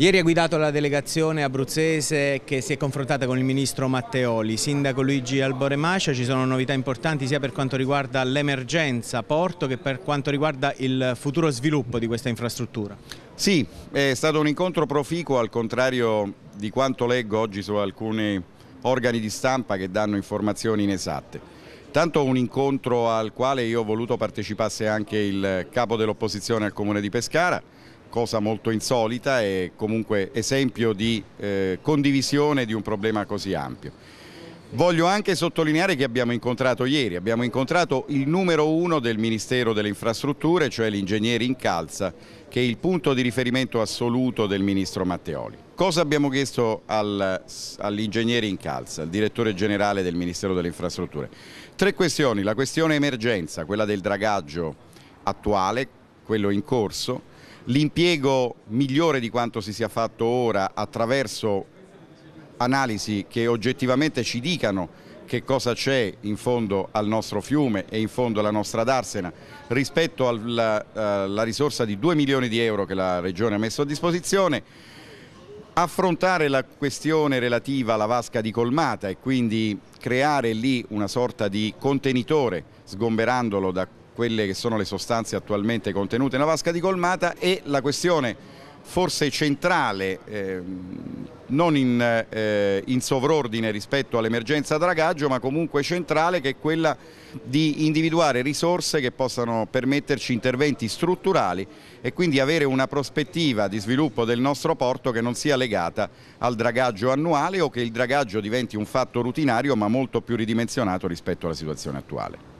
Ieri ha guidato la delegazione abruzzese che si è confrontata con il ministro Matteoli, sindaco Luigi Alboremacia, ci sono novità importanti sia per quanto riguarda l'emergenza Porto che per quanto riguarda il futuro sviluppo di questa infrastruttura. Sì, è stato un incontro proficuo al contrario di quanto leggo oggi su alcuni organi di stampa che danno informazioni inesatte. Tanto un incontro al quale io ho voluto partecipasse anche il capo dell'opposizione al comune di Pescara, cosa molto insolita e comunque esempio di eh, condivisione di un problema così ampio. Voglio anche sottolineare che abbiamo incontrato ieri, abbiamo incontrato il numero uno del Ministero delle Infrastrutture, cioè l'ingegnere in calza, che è il punto di riferimento assoluto del Ministro Matteoli. Cosa abbiamo chiesto al, all'ingegnere calza, al direttore generale del Ministero delle Infrastrutture? Tre questioni, la questione emergenza, quella del dragaggio attuale, quello in corso, l'impiego migliore di quanto si sia fatto ora attraverso analisi che oggettivamente ci dicano che cosa c'è in fondo al nostro fiume e in fondo alla nostra darsena rispetto alla eh, risorsa di 2 milioni di euro che la Regione ha messo a disposizione, affrontare la questione relativa alla vasca di colmata e quindi creare lì una sorta di contenitore sgomberandolo da quelle che sono le sostanze attualmente contenute nella vasca di colmata e la questione forse centrale, eh, non in, eh, in, sovrordine rispetto all'emergenza dragaggio, ma comunque centrale, che è quella di individuare risorse che possano permetterci interventi strutturali e quindi avere una prospettiva di sviluppo del nostro porto che non sia legata al dragaggio annuale o che il dragaggio diventi un fatto rutinario ma molto più ridimensionato rispetto alla situazione attuale.